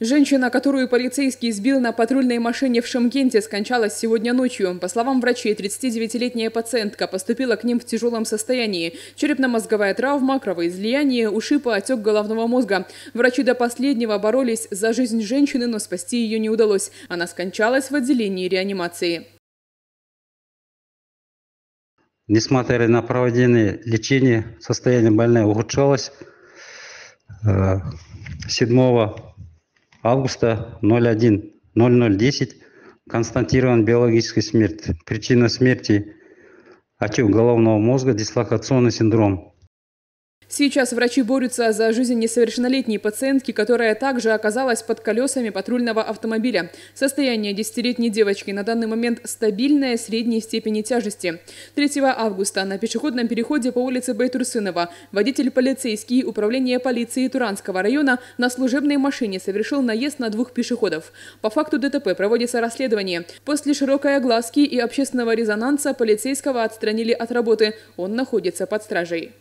Женщина, которую полицейский сбил на патрульной машине в Шымкенте, скончалась сегодня ночью. По словам врачей, 39-летняя пациентка поступила к ним в тяжелом состоянии. Черепно-мозговая травма, кровоизлияние, ушиб и отек головного мозга. Врачи до последнего боролись за жизнь женщины, но спасти ее не удалось. Она скончалась в отделении реанимации. Несмотря на проведение лечение, состояние больной ухудшалось. 7 э, августа 01.0010 констатирован биологическая смерть. Причина смерти – отек головного мозга, дислокационный синдром. Сейчас врачи борются за жизнь несовершеннолетней пациентки, которая также оказалась под колесами патрульного автомобиля. Состояние десятилетней девочки на данный момент стабильное средней степени тяжести. 3 августа на пешеходном переходе по улице Байтурсынова водитель полицейский управления полиции Туранского района на служебной машине совершил наезд на двух пешеходов. По факту ДТП проводится расследование. После широкой огласки и общественного резонанса полицейского отстранили от работы. Он находится под стражей.